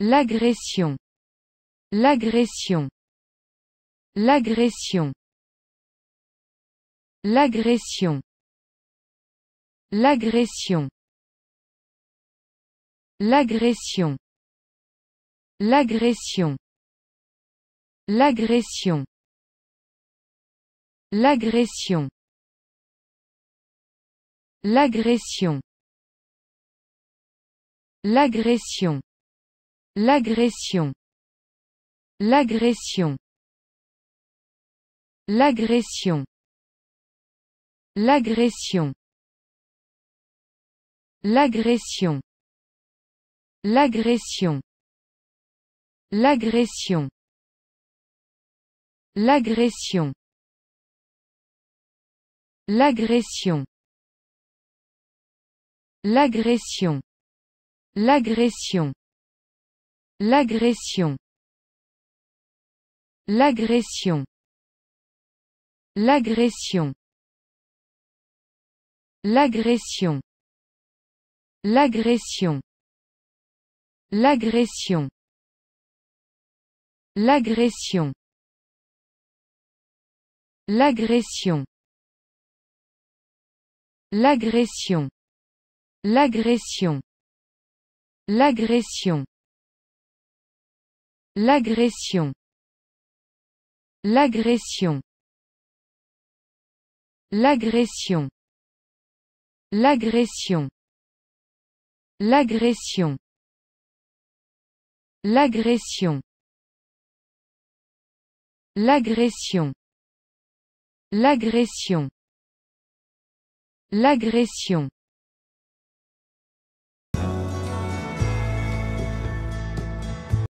L'agression. L'agression. L'agression. L'agression. L'agression. L'agression. L'agression. L'agression. L'agression. L'agression. L'agression. L'agression. L'agression. L'agression. L'agression. L'agression. L'agression. L'agression. L'agression. L'agression. L'agression. L'agression. L'agression. L'agression. L'agression. L'agression. L'agression. L'agression. L'agression. L'agression. L'agression. L'agression. L'agression. L'agression. L'agression. L'agression. L'agression. L'agression. L'agression. L'agression. L'agression. L'agression.